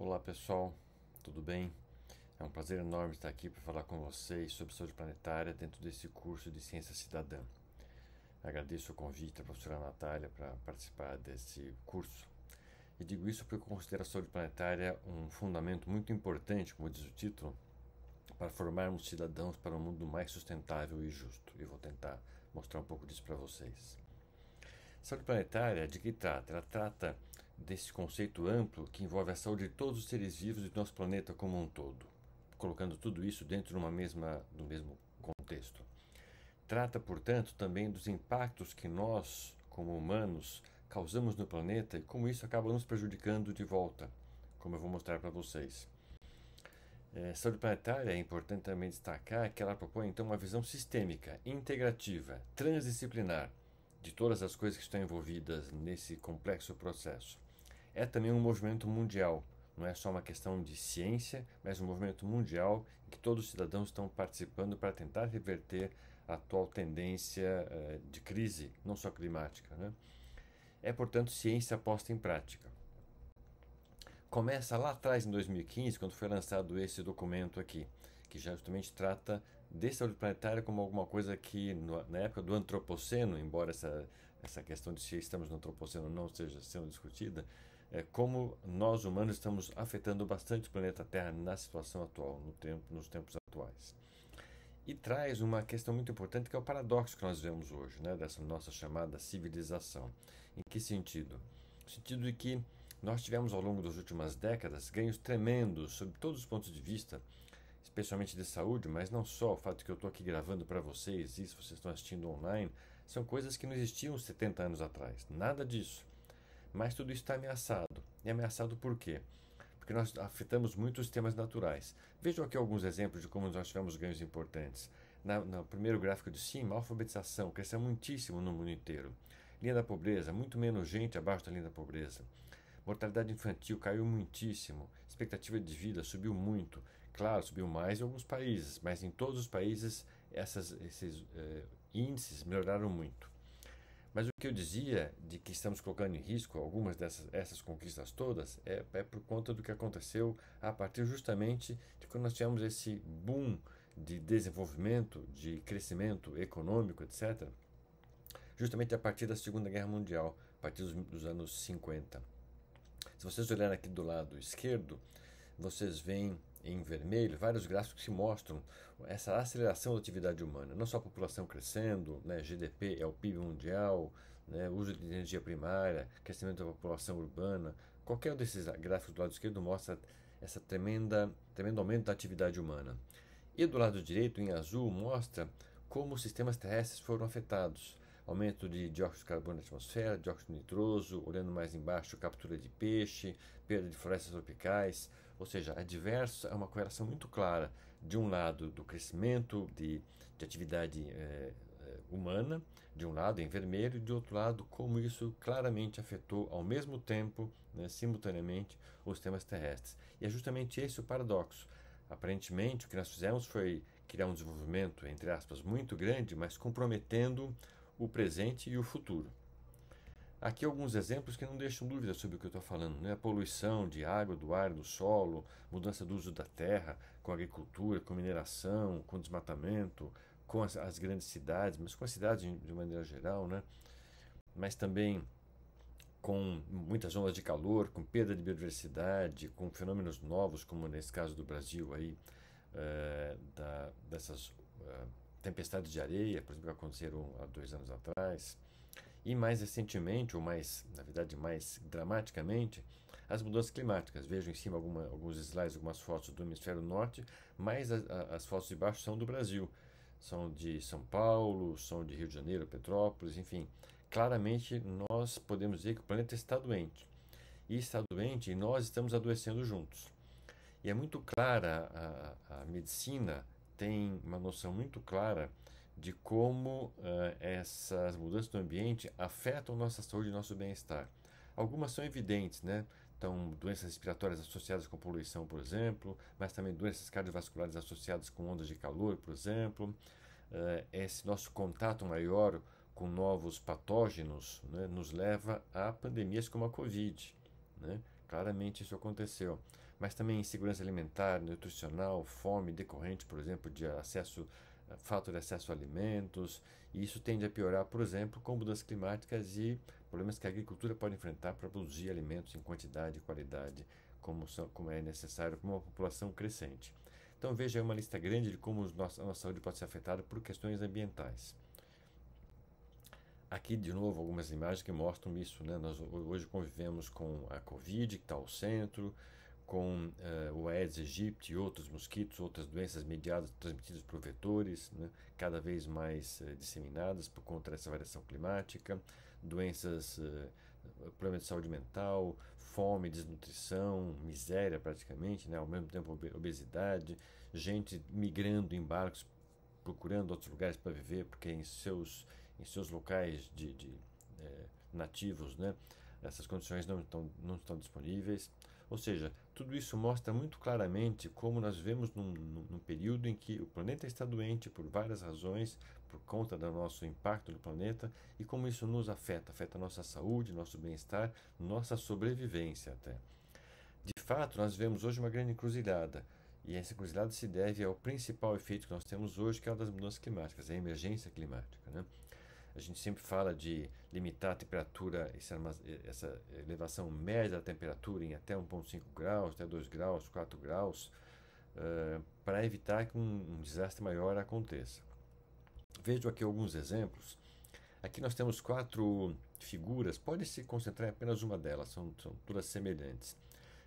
Olá pessoal, tudo bem? É um prazer enorme estar aqui para falar com vocês sobre saúde planetária dentro desse curso de Ciência Cidadã. Agradeço o convite da professora Natália para participar desse curso. E digo isso porque considero a saúde planetária um fundamento muito importante, como diz o título, para formarmos cidadãos para um mundo mais sustentável e justo. E vou tentar mostrar um pouco disso para vocês. saúde planetária, de que trata? Ela trata desse conceito amplo que envolve a saúde de todos os seres vivos do nosso planeta como um todo, colocando tudo isso dentro de uma mesma, do mesmo contexto. Trata, portanto, também dos impactos que nós, como humanos, causamos no planeta e como isso acaba nos prejudicando de volta, como eu vou mostrar para vocês. É, saúde planetária é importante também destacar que ela propõe então uma visão sistêmica, integrativa, transdisciplinar de todas as coisas que estão envolvidas nesse complexo processo é também um movimento mundial. Não é só uma questão de ciência, mas um movimento mundial em que todos os cidadãos estão participando para tentar reverter a atual tendência eh, de crise, não só climática. Né? É, portanto, ciência posta em prática. Começa lá atrás, em 2015, quando foi lançado esse documento aqui, que justamente trata de saúde planetária como alguma coisa que, na época do antropoceno, embora essa, essa questão de se estamos no antropoceno não esteja sendo discutida, é, como nós humanos estamos afetando bastante o planeta Terra na situação atual, no tempo, nos tempos atuais. E traz uma questão muito importante que é o paradoxo que nós vemos hoje, né, dessa nossa chamada civilização. Em que sentido? No sentido de que nós tivemos ao longo das últimas décadas ganhos tremendos sob todos os pontos de vista, especialmente de saúde, mas não só. O fato que eu estou aqui gravando para vocês, isso vocês estão assistindo online, são coisas que não existiam 70 anos atrás. Nada disso. Mas tudo isso está ameaçado. E ameaçado por quê? Porque nós afetamos muito os temas naturais. Vejam aqui alguns exemplos de como nós tivemos ganhos importantes. Na, no primeiro gráfico de cima, a alfabetização cresceu muitíssimo no mundo inteiro. Linha da pobreza, muito menos gente abaixo da linha da pobreza. Mortalidade infantil caiu muitíssimo. Expectativa de vida subiu muito. Claro, subiu mais em alguns países, mas em todos os países essas, esses eh, índices melhoraram muito. Mas o que eu dizia de que estamos colocando em risco algumas dessas essas conquistas todas é, é por conta do que aconteceu a partir justamente de quando nós tivemos esse boom de desenvolvimento, de crescimento econômico, etc., justamente a partir da Segunda Guerra Mundial, a partir dos, dos anos 50. Se vocês olharem aqui do lado esquerdo, vocês veem em vermelho, vários gráficos que mostram essa aceleração da atividade humana, não só a população crescendo, né, GDP é o PIB mundial, né, uso de energia primária, crescimento da população urbana, qualquer um desses gráficos do lado esquerdo mostra essa tremenda, tremendo aumento da atividade humana. E do lado direito, em azul, mostra como os sistemas terrestres foram afetados. Aumento de dióxido de carbono na atmosfera, dióxido nitroso, olhando mais embaixo, captura de peixe, perda de florestas tropicais, ou seja, é diverso, é uma correlação muito clara, de um lado, do crescimento de, de atividade é, humana, de um lado em vermelho, e de outro lado, como isso claramente afetou ao mesmo tempo, né, simultaneamente, os sistemas terrestres. E é justamente esse o paradoxo. Aparentemente, o que nós fizemos foi criar um desenvolvimento, entre aspas, muito grande, mas comprometendo o presente e o futuro. Aqui alguns exemplos que não deixam dúvida sobre o que eu estou falando, né? A poluição de água, do ar, do solo, mudança do uso da terra, com agricultura, com mineração, com desmatamento, com as, as grandes cidades, mas com as cidades de, maneira geral, né? Mas também com muitas ondas de calor, com perda de biodiversidade, com fenômenos novos, como nesse caso do Brasil aí, eh, da, dessas eh, tempestades de areia, por exemplo, que aconteceram há dois anos atrás e mais recentemente, ou mais, na verdade, mais dramaticamente, as mudanças climáticas. Vejo em cima alguma, alguns slides, algumas fotos do hemisfério norte, mas a, a, as fotos de baixo são do Brasil. São de São Paulo, são de Rio de Janeiro, Petrópolis, enfim. Claramente nós podemos dizer que o planeta está doente. E está doente e nós estamos adoecendo juntos. E é muito clara, a, a medicina tem uma noção muito clara de como uh, essas mudanças do ambiente afetam nossa saúde e nosso bem-estar. Algumas são evidentes, né? Então, doenças respiratórias associadas com poluição, por exemplo, mas também doenças cardiovasculares associadas com ondas de calor, por exemplo. Uh, esse nosso contato maior com novos patógenos né, nos leva a pandemias como a Covid. Né? Claramente isso aconteceu. Mas também insegurança alimentar, nutricional, fome decorrente, por exemplo, de acesso eh, falta de acesso a alimentos, e isso tende a piorar, por exemplo, com mudanças climáticas e problemas que a agricultura pode enfrentar para produzir alimentos em quantidade e qualidade, como, são, como é necessário para uma população crescente. Então veja aí uma lista grande de como a nossa saúde pode ser afetada por questões ambientais. Aqui de novo algumas imagens que mostram isso. Né? Nós hoje convivemos com a Covid, que está ao centro, com uh, o Aedes aegypti e outros mosquitos, outras doenças mediadas, transmitidas por vetores, né, cada vez mais uh, disseminadas por conta dessa variação climática, doenças, uh, problemas de saúde mental, fome, desnutrição, miséria praticamente, né, ao mesmo tempo obesidade, gente migrando em barcos, procurando outros lugares para viver, porque em seus, em seus locais de, de eh, nativos, né, essas condições não estão, não estão disponíveis ou seja, tudo isso mostra muito claramente como nós vemos num, num, período em que o planeta está doente por várias razões, por conta do nosso impacto no planeta, e como isso nos afeta, afeta nossa saúde, nosso bem-estar, nossa sobrevivência até. De fato, nós vemos hoje uma grande encruzilhada, e essa encruzilhada se deve ao principal efeito que nós temos hoje, que é o das mudanças climáticas, é a emergência climática. Né? A gente sempre fala de limitar a temperatura, essa elevação média da temperatura em até 1,5 graus, até 2 graus, 4 graus, uh, para evitar que um, um desastre maior aconteça. Vejo aqui alguns exemplos. Aqui nós temos quatro figuras, pode se concentrar em apenas uma delas, são, são, todas semelhantes,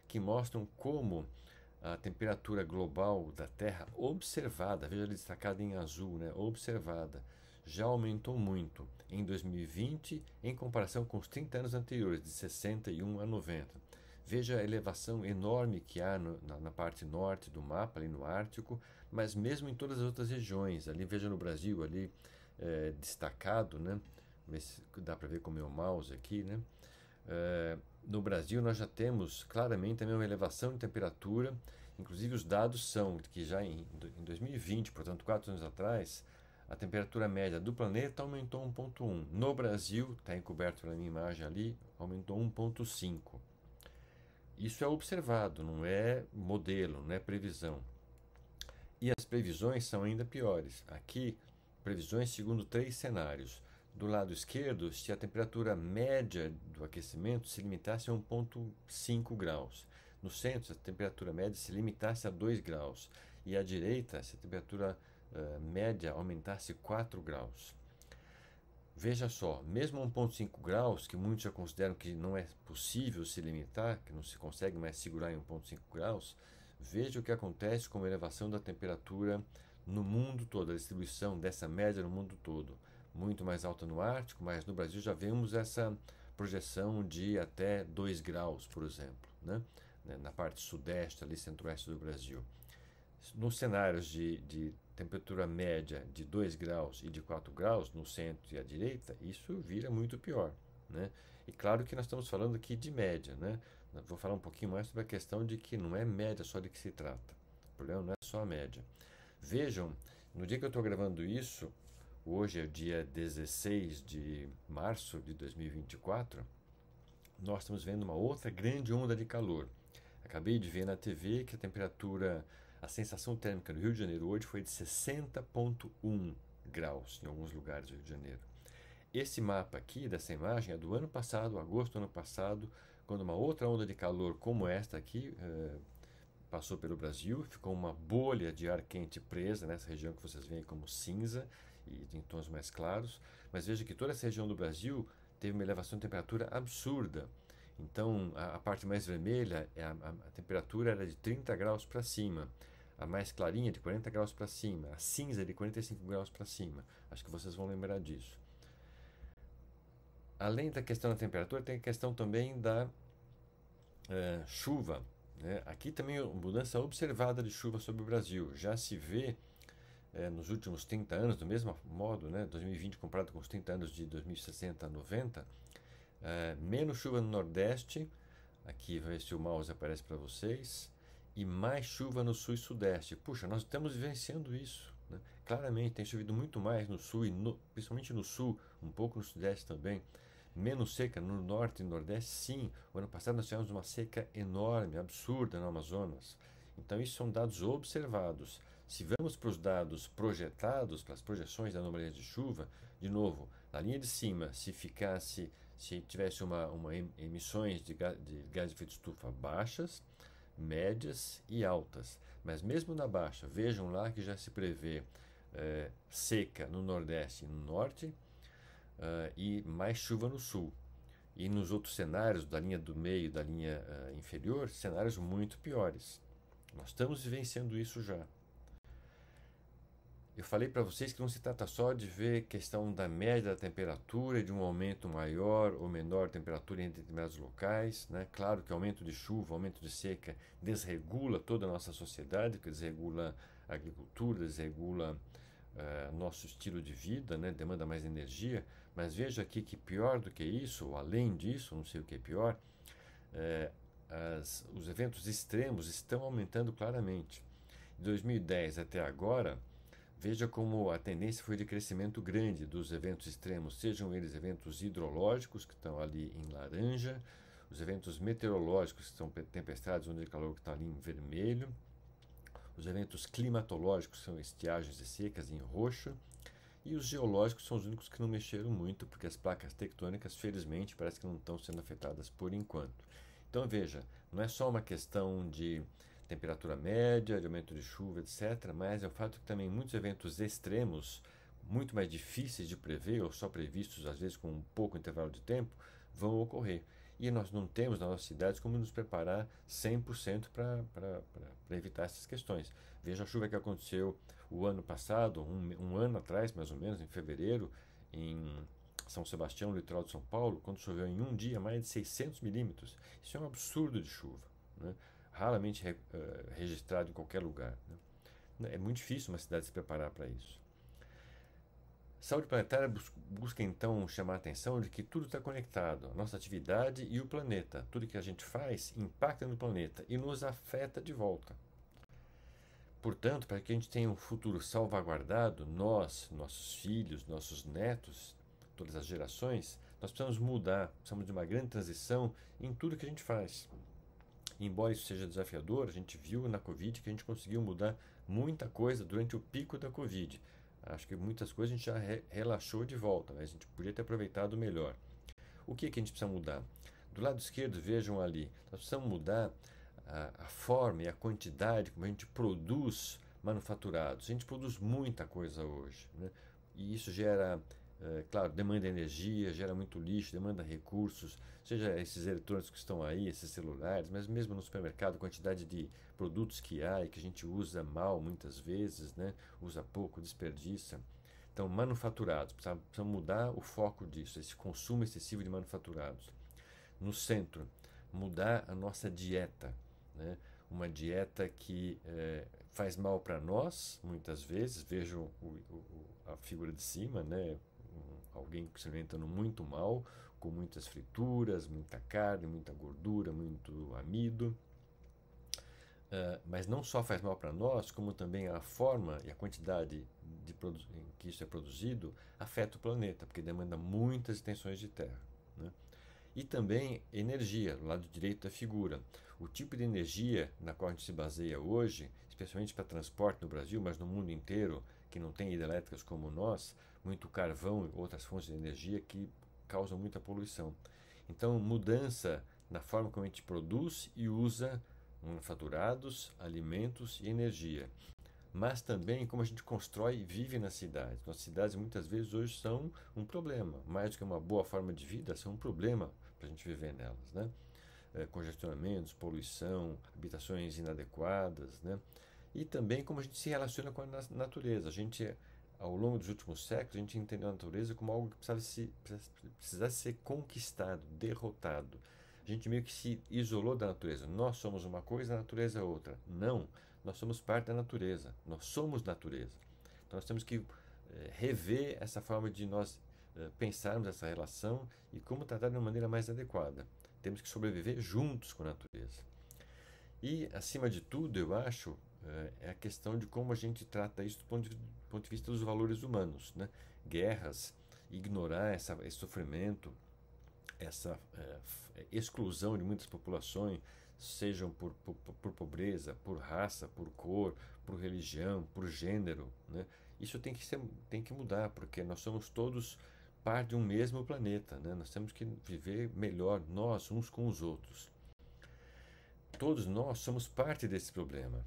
que mostram como a temperatura global da Terra observada, veja ali destacada em azul, né, observada, já aumentou muito em 2020 em comparação com os 30 anos anteriores, de 61 a 90. Veja a elevação enorme que há no, na, na, parte norte do mapa, ali no Ártico, mas mesmo em todas as outras regiões. Ali, veja no Brasil, ali é, destacado, né? dá para ver com o meu mouse aqui, né? É, no Brasil, nós já temos claramente a mesma elevação de temperatura, inclusive os dados são que já em, em 2020, portanto, quatro anos atrás, a temperatura média do planeta aumentou 1,1. No Brasil, está encoberto pela minha imagem ali, aumentou 1,5. Isso é observado, não é modelo, não é previsão. E as previsões são ainda piores. Aqui, previsões segundo três cenários. Do lado esquerdo, se a temperatura média do aquecimento se limitasse a 1,5 graus. No centro, se a temperatura média se limitasse a 2 graus. E à direita, se a temperatura média uh, média aumentasse 4 graus. Veja só, mesmo 1,5 graus, que muitos já consideram que não é possível se limitar, que não se consegue mais segurar em 1,5 graus, veja o que acontece com a elevação da temperatura no mundo todo, a distribuição dessa média no mundo todo. Muito mais alta no Ártico, mas no Brasil já vemos essa projeção de até 2 graus, por exemplo, né? na parte sudeste, ali centro-oeste do Brasil. Nos cenários de, de temperatura média de 2 graus e de 4 graus no centro e à direita, isso vira muito pior. Né? E claro que nós estamos falando aqui de média. Né? Vou falar um pouquinho mais sobre a questão de que não é média só de que se trata. O problema não é só a média. Vejam, no dia que eu estou gravando isso, hoje é o dia 16 de março de 2024, nós estamos vendo uma outra grande onda de calor. Acabei de ver na TV que a temperatura a sensação térmica no Rio de Janeiro hoje foi de 60,1 graus em alguns lugares do Rio de Janeiro. Esse mapa aqui dessa imagem é do ano passado, agosto do ano passado, quando uma outra onda de calor como esta aqui eh, passou pelo Brasil, ficou uma bolha de ar quente presa nessa região que vocês veem como cinza e em tons mais claros. Mas veja que toda essa região do Brasil teve uma elevação de temperatura absurda. Então a, a parte mais vermelha, é a, a, a temperatura era de 30 graus para cima a mais clarinha de 40 graus para cima, a cinza de 45 graus para cima. Acho que vocês vão lembrar disso. Além da questão da temperatura, tem a questão também da é, chuva. Né? Aqui também é mudança observada de chuva sobre o Brasil. Já se vê é, nos últimos 30 anos, do mesmo modo, né? 2020 comparado com os 30 anos de 2060 a 90, é, menos chuva no Nordeste. Aqui vai ver se o mouse aparece para vocês e mais chuva no sul e sudeste. Puxa, nós estamos vivenciando isso. Né? Claramente tem chovido muito mais no sul, e no, principalmente no sul, um pouco no sudeste também. Menos seca no norte e nordeste, sim. O ano passado nós tivemos uma seca enorme, absurda no Amazonas. Então, isso são dados observados. Se vamos para os dados projetados, para as projeções da anomalia de chuva, de novo, na linha de cima, se ficasse, se tivesse uma, uma emissões de, gás de efeito estufa baixas, médias e altas. Mas mesmo na baixa, vejam lá que já se prevê é, seca no Nordeste e no Norte eh, e mais chuva no Sul. E nos outros cenários, da linha do meio da linha eh, inferior, cenários muito piores. Nós estamos vivenciando isso já. Eu falei para vocês que não se trata só de ver questão da média da temperatura, de um aumento maior ou menor temperatura em determinados locais. Né? Claro que aumento de chuva, aumento de seca desregula toda a nossa sociedade, que desregula a agricultura, desregula uh, nosso estilo de vida, né? demanda mais energia. Mas veja aqui que pior do que isso, ou além disso, não sei o que é pior, eh, as, os eventos extremos estão aumentando claramente. De 2010 até agora, Veja como a tendência foi de crescimento grande dos eventos extremos, sejam eles eventos hidrológicos, que estão ali em laranja, os eventos meteorológicos, que são tempestades, onde o calor, que está ali em vermelho, os eventos climatológicos, são estiagens e secas, em roxo, e os geológicos são os únicos que não mexeram muito, porque as placas tectônicas, felizmente, parece que não estão sendo afetadas por enquanto. Então veja, não é só uma questão de temperatura média, de aumento de chuva, etc. Mas é o fato que também muitos eventos extremos, muito mais difíceis de prever, ou só previstos às vezes com um pouco intervalo de tempo, vão ocorrer. E nós não temos nas nossas cidades como nos preparar 100% para evitar essas questões. Veja a chuva que aconteceu o ano passado, um, um ano atrás mais ou menos, em fevereiro, em são Sebastião, litoral de São Paulo, quando choveu em um dia mais de 600 milímetros. Isso é um absurdo de chuva. Né? raramente re, uh, registrado em qualquer lugar. Né? É muito difícil uma cidade se preparar para isso. Saúde planetária busca, busca então chamar a atenção de que tudo está conectado, a nossa atividade e o planeta. Tudo que a gente faz impacta no planeta e nos afeta de volta. Portanto, para que a gente tenha um futuro salvaguardado, nós, nossos filhos, nossos netos, todas as gerações, nós precisamos mudar, precisamos de uma grande transição em tudo que a gente faz embora isso seja desafiador, a gente viu na Covid que a gente conseguiu mudar muita coisa durante o pico da Covid. Acho que muitas coisas a gente já re relaxou de volta, mas a gente podia ter aproveitado melhor. O que, é que a gente precisa mudar? Do lado esquerdo, vejam ali, nós precisamos mudar a, a forma e a quantidade como a gente produz manufaturados. A gente produz muita coisa hoje, né? e isso gera é, claro, demanda energia, gera muito lixo, demanda recursos, seja esses eletrônicos que estão aí, esses celulares, mas mesmo no supermercado, quantidade de produtos que há e que a gente usa mal muitas vezes, né? usa pouco, desperdiça. Então, manufaturados, precisamos precisa mudar o foco disso, esse consumo excessivo de manufaturados. No centro, mudar a nossa dieta, né? uma dieta que é, faz mal para nós, muitas vezes, vejam a figura de cima, né? alguém que se alimentando muito mal, com muitas frituras, muita carne, muita gordura, muito amido. Uh, mas não só faz mal para nós, como também a forma e a quantidade de em que isso é produzido afeta o planeta, porque demanda muitas extensões de terra. Né? E também energia, do lado direito da figura. O tipo de energia na qual a gente se baseia hoje, especialmente para transporte no Brasil, mas no mundo inteiro, que não tem hidrelétricas como nós, muito carvão e outras fontes de energia que causam muita poluição. Então, mudança na forma como a gente produz e usa manufaturados, alimentos e energia, mas também como a gente constrói e vive nas cidades. Nossas cidades muitas vezes hoje são um problema, mais do que uma boa forma de vida, são um problema para a gente viver nelas, né? É, congestionamentos, poluição, habitações inadequadas, né? E também como a gente se relaciona com a natureza. A gente ao longo dos últimos séculos, a gente entendeu a natureza como algo que precisava, se, precisasse ser conquistado, derrotado. A gente meio que se isolou da natureza. Nós somos uma coisa, a natureza é outra. Não, nós somos parte da natureza. Nós somos natureza. Então nós temos que é, rever essa forma de nós é, pensarmos essa relação e como tratar de uma maneira mais adequada. Temos que sobreviver juntos com a natureza. E, acima de tudo, eu acho, é, é a questão de como a gente trata isso do ponto de, ponto de vista dos valores humanos. Né? Guerras, ignorar essa, esse sofrimento, essa é, é, exclusão de muitas populações, sejam por, por, por, pobreza, por raça, por cor, por religião, por gênero. Né? Isso tem que, ser, tem que mudar, porque nós somos todos parte de um mesmo planeta. Né? Nós temos que viver melhor nós uns com os outros. Todos nós somos parte desse problema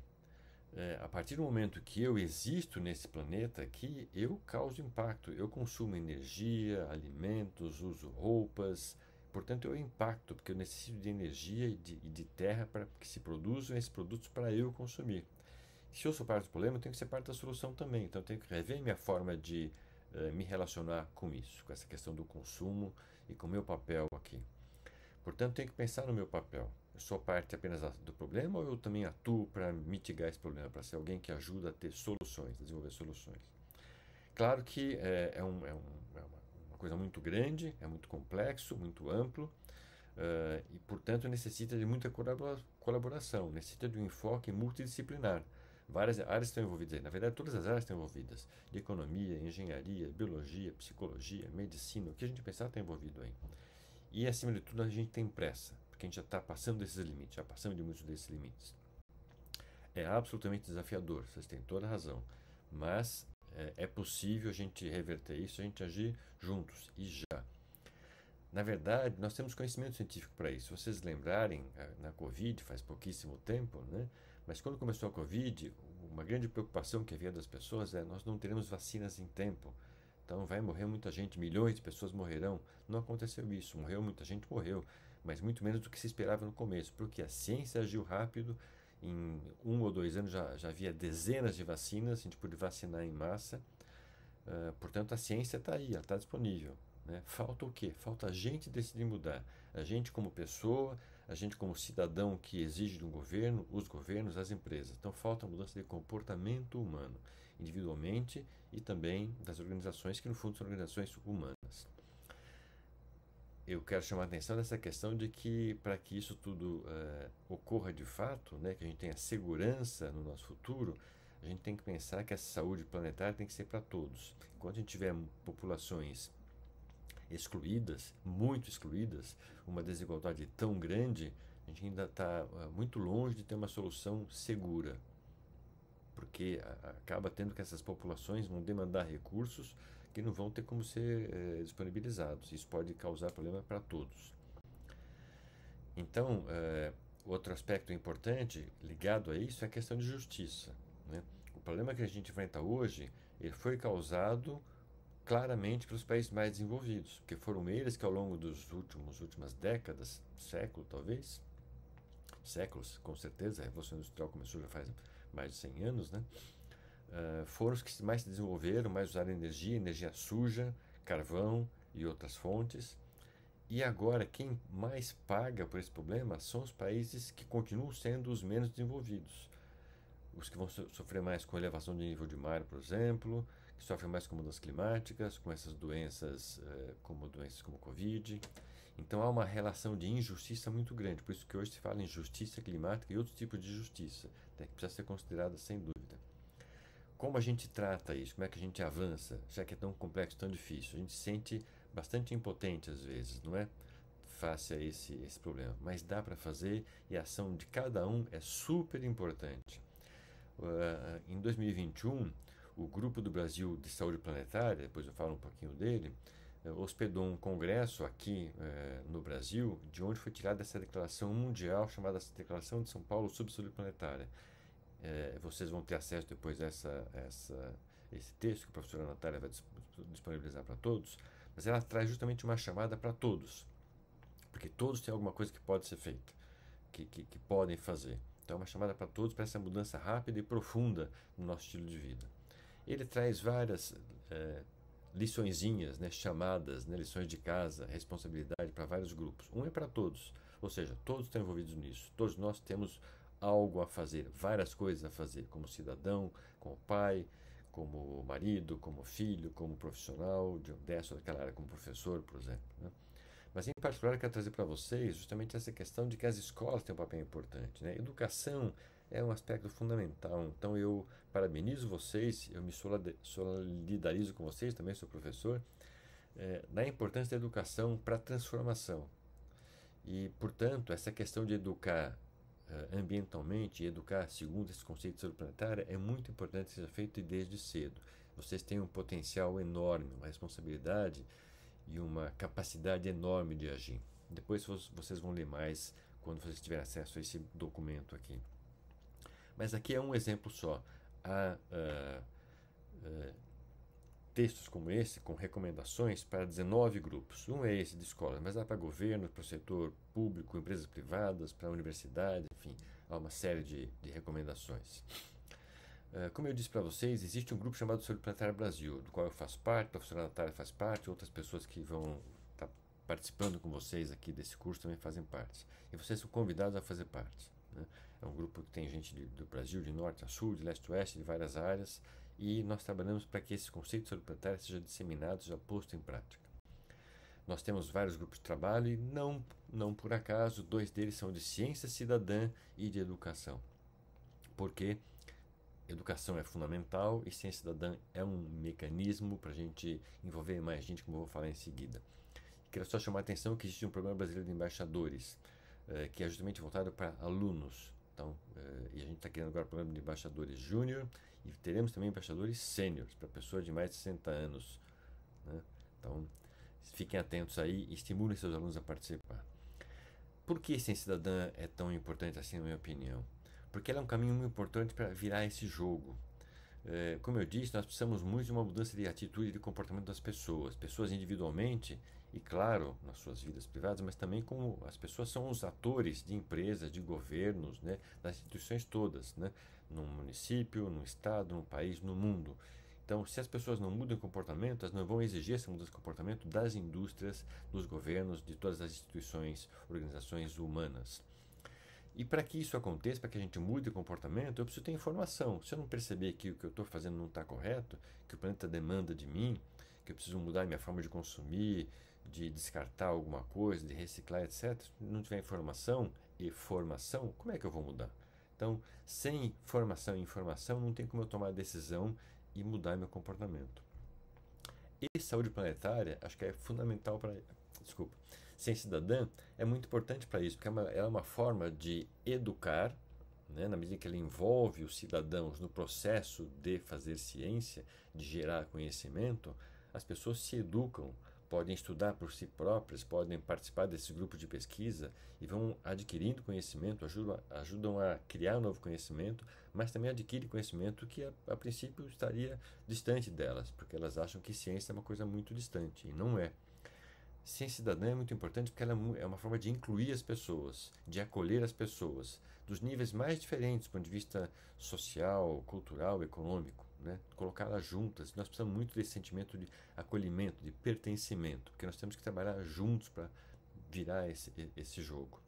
é, a partir do momento que eu existo nesse planeta aqui, eu causo impacto. Eu consumo energia, alimentos, uso roupas. Portanto, eu impacto, porque eu necessito de energia e de, e de terra para que se produzam esses produtos para eu consumir. Se eu sou parte do problema, eu tenho que ser parte da solução também. Então, eu tenho que rever minha forma de é, me relacionar com isso, com essa questão do consumo e com o meu papel aqui. Portanto, tenho que pensar no meu papel. Eu sou parte apenas do problema ou eu também atuo para mitigar esse problema, para ser alguém que ajuda a ter soluções, a desenvolver soluções? Claro que é, é, um, é, um, é uma coisa muito grande, é muito complexo, muito amplo uh, e, portanto, necessita de muita colaboração, necessita de um enfoque multidisciplinar. Várias áreas estão envolvidas aí. Na verdade, todas as áreas estão envolvidas. De economia, engenharia, biologia, psicologia, medicina, o que a gente pensar está envolvido aí. E, acima de tudo, a gente tem pressa que a gente já está passando desses limites, já passamos de muitos desses limites. É absolutamente desafiador, vocês têm toda a razão, mas é, é possível a gente reverter isso, a gente agir juntos e já. Na verdade, nós temos conhecimento científico para isso. Vocês lembrarem, é, na Covid, faz pouquíssimo tempo, né? mas quando começou a Covid, uma grande preocupação que havia das pessoas é nós não teremos vacinas em tempo. Então vai morrer muita gente, milhões de pessoas morrerão. Não aconteceu isso, morreu muita gente, morreu mas muito menos do que se esperava no começo, porque a ciência agiu rápido, em um ou dois anos já, já havia dezenas de vacinas, a gente pôde vacinar em massa, uh, portanto a ciência está aí, ela está disponível. Né? Falta o quê? Falta a gente decidir mudar. A gente como pessoa, a gente como cidadão que exige de um governo, os governos, as empresas. Então falta a mudança de comportamento humano, individualmente e também das organizações, que no fundo são organizações humanas eu quero chamar a atenção nessa questão de que para que isso tudo eh, ocorra de fato, né, que a gente tenha segurança no nosso futuro, a gente tem que pensar que essa saúde planetária tem que ser para todos. Enquanto a gente tiver populações excluídas, muito excluídas, uma desigualdade tão grande, a gente ainda está eh, muito longe de ter uma solução segura, porque acaba tendo que essas populações vão demandar recursos que não vão ter como ser é, disponibilizados. Isso pode causar problema para todos. Então, é, outro aspecto importante ligado a isso é a questão de justiça. Né? O problema que a gente enfrenta hoje ele foi causado claramente pelos países mais desenvolvidos, porque foram eles que ao longo dos últimos últimas décadas, século talvez, séculos com certeza, a revolução industrial começou já faz mais de 100 anos, né? Ah, foram os que mais se desenvolveram, mais usaram energia, energia suja, carvão e outras fontes. E agora, quem mais paga por esse problema são os países que continuam sendo os menos desenvolvidos. Os que vão so sofrer mais com elevação de nível de mar, por exemplo, que sofrem mais com mudanças climáticas, com essas doenças, ah, como doenças como Covid. Então há uma relação de injustiça muito grande, por isso que hoje se fala em justiça climática e outros tipos de justiça, né, que precisa ser considerada sem dúvida como a gente trata isso, como é que a gente avança, já que é tão complexo, tão difícil. A gente se sente bastante impotente às vezes, não é? Face a esse, esse problema. Mas dá para fazer e a ação de cada um é super importante. Uh, em 2021, o Grupo do Brasil de Saúde Planetária, depois eu falo um pouquinho dele, eh, hospedou um congresso aqui eh, no Brasil, de onde foi tirada essa declaração mundial chamada Declaração de São Paulo sobre Saúde Planetária. É, vocês vão ter acesso depois a essa, essa, esse texto que a professora Natália vai disponibilizar para todos, mas ela traz justamente uma chamada para todos, porque todos têm alguma coisa que pode ser feita, que, que, que podem fazer. Então, é uma chamada para todos para essa mudança rápida e profunda no nosso estilo de vida. Ele traz várias é, liçõezinhas, né, chamadas, né, lições de casa, responsabilidade para vários grupos. Um é para todos, ou seja, todos estão envolvidos nisso. Todos nós temos algo a fazer, várias coisas a fazer, como cidadão, como pai, como marido, como filho, como profissional de dessa ou daquela área, como professor, por exemplo. Né? Mas, em particular, quero trazer para vocês justamente essa questão de que as escolas têm um papel importante. Né? Educação é um aspecto fundamental. Então, eu parabenizo vocês, eu me solidarizo com vocês, também sou professor, é, na importância da educação para a transformação. E, portanto, essa questão de educar eh, ambientalmente, educar segundo esse conceito sobre o planetária é muito importante que seja feito desde cedo. Vocês têm um potencial enorme, uma responsabilidade e uma capacidade enorme de agir. Depois vocês vão ler mais quando vocês tiverem acesso a esse documento aqui. Mas aqui é um exemplo só. Há uh, uh, textos como esse, com recomendações para 19 grupos. Um é esse de escola, mas dá para governo, para o setor público, empresas privadas, para universidades, enfim, há uma série de, de recomendações. Eh, como eu disse para vocês, existe um grupo chamado Saúde Planetária Brasil, do qual eu faço parte, a professora Natália faz parte, outras pessoas que vão estar tá participando com vocês aqui desse curso também fazem parte. E vocês são convidados a fazer parte. Né? É um grupo que tem gente de, do Brasil, de norte a sul, de leste a oeste, de várias áreas, e nós trabalhamos para que esse conceito sobre planetário seja disseminado, seja posto em prática. Nós temos vários grupos de trabalho e não, não por acaso, dois deles são de ciência cidadã e de educação. Porque educação é fundamental e ciência cidadã é um mecanismo para a gente envolver mais gente, como eu vou falar em seguida. Quero só chamar a atenção que existe um programa brasileiro de embaixadores, eh, que é justamente voltado para alunos. Então, eh, e a gente está criando agora o programa de embaixadores júnior e teremos também embaixadores sêniores, para pessoas de mais de 60 anos. Né? Então, Fiquem atentos aí e estimulem seus alunos a participar. Por que Ciência Cidadã é tão importante assim, na minha opinião? Porque ela é um caminho muito importante para virar esse jogo. É, como eu disse, nós precisamos muito de uma mudança de atitude e de comportamento das pessoas, pessoas individualmente e, claro, nas suas vidas privadas, mas também como as pessoas são os atores de empresas, de governos, né, das instituições todas, né, num município, no estado, no país, no mundo. Então, se as pessoas não mudam o comportamento, elas não vão exigir essa mudança de comportamento das indústrias, dos governos, de todas as instituições, organizações humanas. E para que isso aconteça, para que a gente mude o comportamento, eu preciso ter informação. Se eu não perceber que o que eu estou fazendo não está correto, que o planeta demanda de mim, que eu preciso mudar minha forma de consumir, de descartar alguma coisa, de reciclar, etc., se não tiver informação e formação, como é que eu vou mudar? Então, sem formação e informação, não tem como eu tomar decisão e mudar meu comportamento. E saúde planetária, acho que é fundamental para. Desculpa. Ciência cidadã é muito importante para isso, porque é ela é uma forma de educar, né, na medida que ela envolve os cidadãos no processo de fazer ciência, de gerar conhecimento, as pessoas se educam podem estudar por si próprias, podem participar desse grupo de pesquisa e vão adquirindo conhecimento, ajudam, ajudam a criar novo conhecimento, mas também adquirem conhecimento que a, a, princípio estaria distante delas, porque elas acham que ciência é uma coisa muito distante, e não é. Ciência cidadã é muito importante porque ela é, é uma forma de incluir as pessoas, de acolher as pessoas, dos níveis mais diferentes, do ponto de vista social, cultural, econômico né? las juntas. Nós precisamos muito desse sentimento de acolhimento, de pertencimento, porque nós temos que trabalhar juntos para virar esse, esse jogo.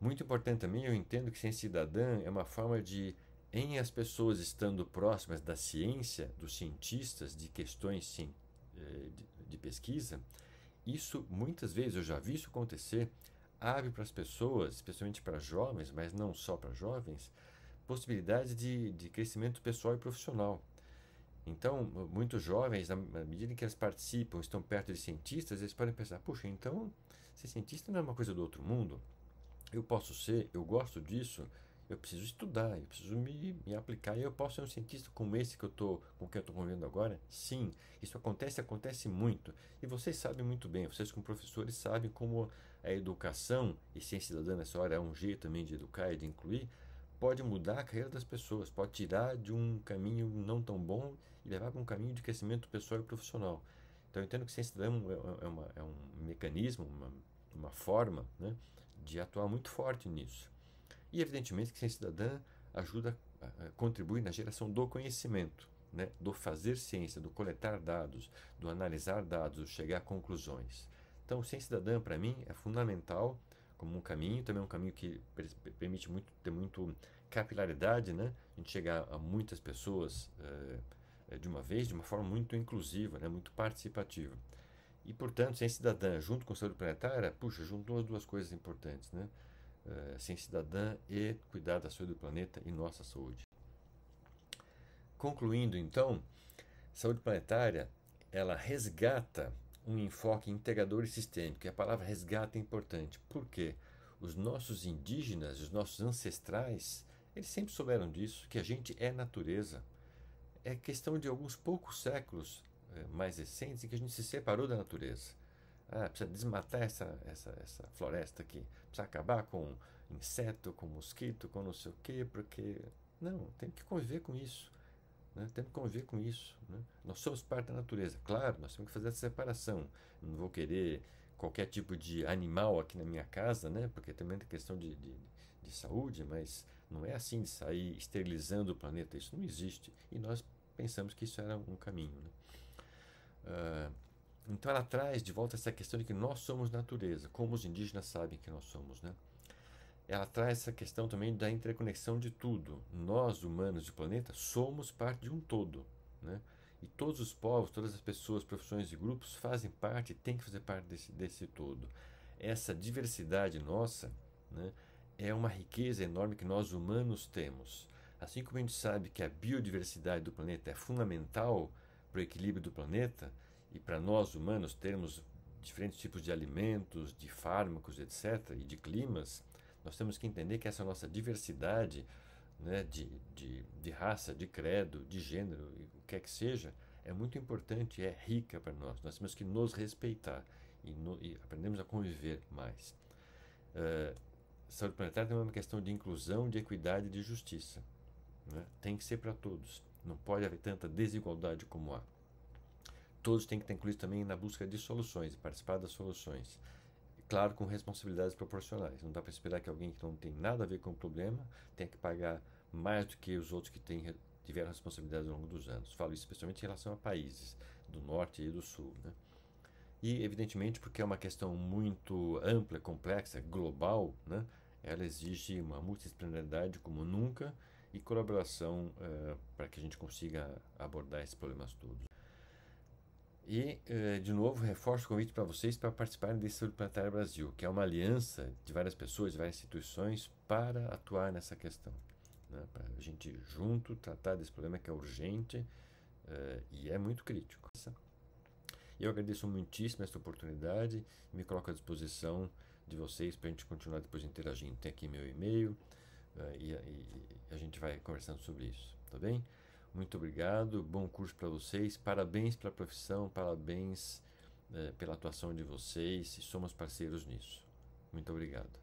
Muito importante também, eu entendo que ciência cidadã é uma forma de, em as pessoas estando próximas da ciência, dos cientistas, de questões eh, de pesquisa, isso muitas vezes, eu já vi isso acontecer, abre para as pessoas, especialmente para jovens, mas não só para jovens, possibilidades de, de crescimento pessoal e profissional. Então, muitos jovens, na medida em que eles participam, estão perto de cientistas, eles podem pensar: puxa, então ser cientista não é uma coisa do outro mundo. Eu posso ser, eu gosto disso, eu preciso estudar, eu preciso me, me aplicar. E eu posso ser um cientista como esse que eu tô, com que eu estou convivendo agora? Sim, isso acontece, acontece muito. E vocês sabem muito bem, vocês como professores sabem como a educação, e ciência cidadã nessa hora é um jeito também de educar e de incluir, pode mudar a carreira das pessoas, pode tirar de um caminho não tão bom e levar para um caminho de crescimento pessoal e profissional. Então eu entendo que ciência é, é, uma, é um mecanismo, uma, uma forma né, de atuar muito forte nisso. E evidentemente que ciência cidadã ajuda, contribui na geração do conhecimento, né, do fazer ciência, do coletar dados, do analisar dados, do chegar a conclusões. Então, ciência cidadã para mim é fundamental como um caminho, também é um caminho que permite muito, ter muito capilaridade, né? A gente chegar a muitas pessoas é, de uma vez, de uma forma muito inclusiva, né? muito participativa. E, portanto, sem Cidadã junto com Saúde Planetária, puxa, juntou as duas coisas importantes, né? É, eh, ciência Cidadã e cuidar da saúde do planeta e nossa saúde. Concluindo, então, Saúde Planetária, ela resgata um enfoque integrador e sistêmico. E a palavra resgate é importante. Por quê? Os nossos indígenas, os nossos ancestrais, eles sempre souberam disso, que a gente é natureza. É questão de alguns poucos séculos eh, mais recentes em que a gente se separou da natureza. Ah, precisa desmatar essa, essa, essa floresta aqui, precisa acabar com inseto, com mosquito, com não sei o quê, porque. Não, tem que conviver com isso. Né? Temos que conviver com isso. Né? Nós somos parte da natureza. Claro, nós temos que fazer essa separação. Não vou querer qualquer tipo de animal aqui na minha casa, né? porque também é questão de, de, de saúde, mas não é assim de sair esterilizando o planeta. Isso não existe. E nós pensamos que isso era um caminho. Né? Ah, então ela traz de volta essa questão de que nós somos natureza, como os indígenas sabem que nós somos. Né? ela traz essa questão também da interconexão de tudo. Nós, humanos do planeta, somos parte de um todo. Né? E todos os povos, todas as pessoas, profissões e grupos fazem parte, têm que fazer parte desse, desse todo. Essa diversidade nossa né, é uma riqueza enorme que nós humanos temos. Assim como a gente sabe que a biodiversidade do planeta é fundamental para o equilíbrio do planeta e para nós humanos termos diferentes tipos de alimentos, de fármacos, etc., e de climas nós temos que entender que essa nossa diversidade né, de, de, de raça, de credo, de gênero, o que é que seja, é muito importante, é rica para nós. Nós temos que nos respeitar e, no, e aprendemos a conviver mais. Uh, saúde planetária também é uma questão de inclusão, de equidade e de justiça. Né? Tem que ser para todos. Não pode haver tanta desigualdade como há. Todos têm que estar incluídos também na busca de soluções, participar das soluções claro, com responsabilidades proporcionais. Não dá para esperar que alguém que não tem nada a ver com o problema tenha que pagar mais do que os outros que têm, tiveram responsabilidades ao longo dos anos. Falo isso especialmente em relação a países do norte e do sul. Né? E, evidentemente, porque é uma questão muito ampla, complexa, global, né? ela exige uma multidisciplinaridade como nunca e colaboração uh, para que a gente consiga abordar esses problemas todos. E, eh, de novo, reforço o convite para vocês para participarem desse Saúde Planetária Brasil, que é uma aliança de várias pessoas, de várias instituições, para atuar nessa questão. Né? Para a gente, junto, tratar desse problema que é urgente uh, e é muito crítico. Eu agradeço muitíssimo esta oportunidade e me coloco à disposição de vocês para a gente continuar depois interagindo. Tem aqui meu e-mail uh, e, e a gente vai conversando sobre isso, tá bem? Muito obrigado, bom curso para vocês, parabéns pela profissão, parabéns eh, pela atuação de vocês e somos parceiros nisso. Muito obrigado.